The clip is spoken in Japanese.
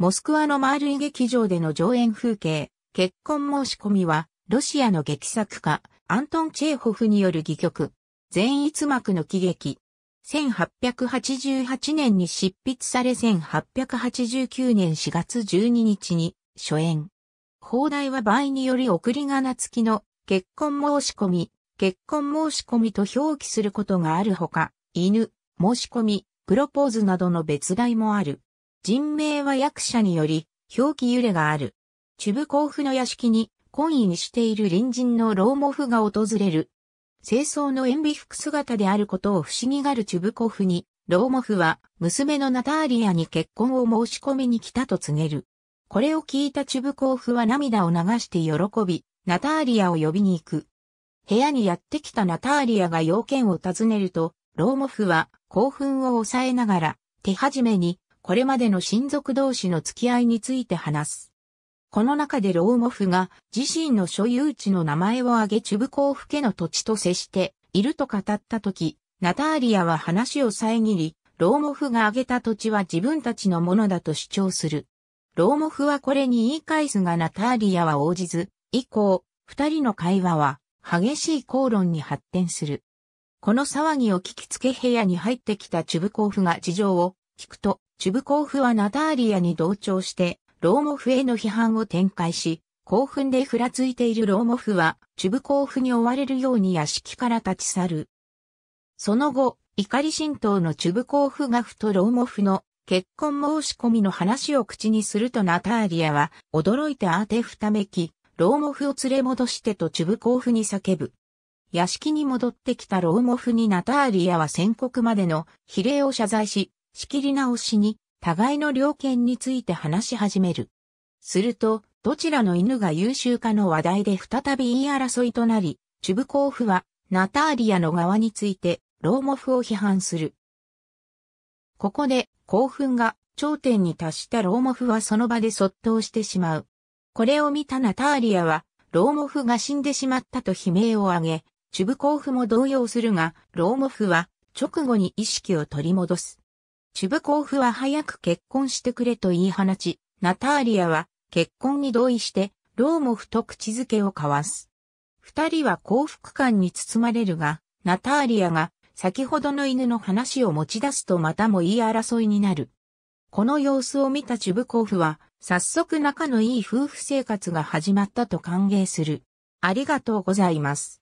モスクワのマールイ劇場での上演風景、結婚申し込みは、ロシアの劇作家、アントン・チェーホフによる戯曲、全逸幕の喜劇。1888年に執筆され1889年4月12日に初演。放題は場合により送り仮名付きの結婚申し込み、結婚申し込みと表記することがあるほか、犬、申し込み、プロポーズなどの別題もある。人名は役者により、表記揺れがある。チュブコーフの屋敷に、懇意にしている隣人の老モフが訪れる。清掃の塩ビ服姿であることを不思議がるチュブコフに、老モフは娘のナターリアに結婚を申し込みに来たと告げる。これを聞いたチュブコフは涙を流して喜び、ナターリアを呼びに行く。部屋にやってきたナターリアが要件を尋ねると、老モフは興奮を抑えながら、手始めにこれまでの親族同士の付き合いについて話す。この中でローモフが自身の所有地の名前を挙げチュブコーフ家の土地と接していると語った時、ナターリアは話を遮り、ローモフが挙げた土地は自分たちのものだと主張する。ローモフはこれに言い返すがナターリアは応じず、以降、二人の会話は激しい口論に発展する。この騒ぎを聞きつけ部屋に入ってきたチュブコーフが事情を聞くと、チュブコーフはナターリアに同調して、ローモフへの批判を展開し、興奮でふらついているローモフは、チュブコーフに追われるように屋敷から立ち去る。その後、怒り神道のチュブコーフがふとローモフの結婚申し込みの話を口にするとナターリアは、驚いてあてふためき、ローモフを連れ戻してとチュブコーフに叫ぶ。屋敷に戻ってきたローモフにナターリアは宣告までの比例を謝罪し、仕切り直しに、互いの良犬について話し始める。すると、どちらの犬が優秀かの話題で再び言い争いとなり、チュブコーフは、ナターリアの側について、ローモフを批判する。ここで、興奮が頂点に達したローモフはその場で卒倒してしまう。これを見たナターリアは、ローモフが死んでしまったと悲鳴を上げ、チュブコーフも動揺するが、ローモフは直後に意識を取り戻す。チュブコーフは早く結婚してくれと言い放ち、ナターリアは結婚に同意して、ローモフと口づけを交わす。二人は幸福感に包まれるが、ナターリアが先ほどの犬の話を持ち出すとまたも言い争いになる。この様子を見たチュブコーフは、早速仲のいい夫婦生活が始まったと歓迎する。ありがとうございます。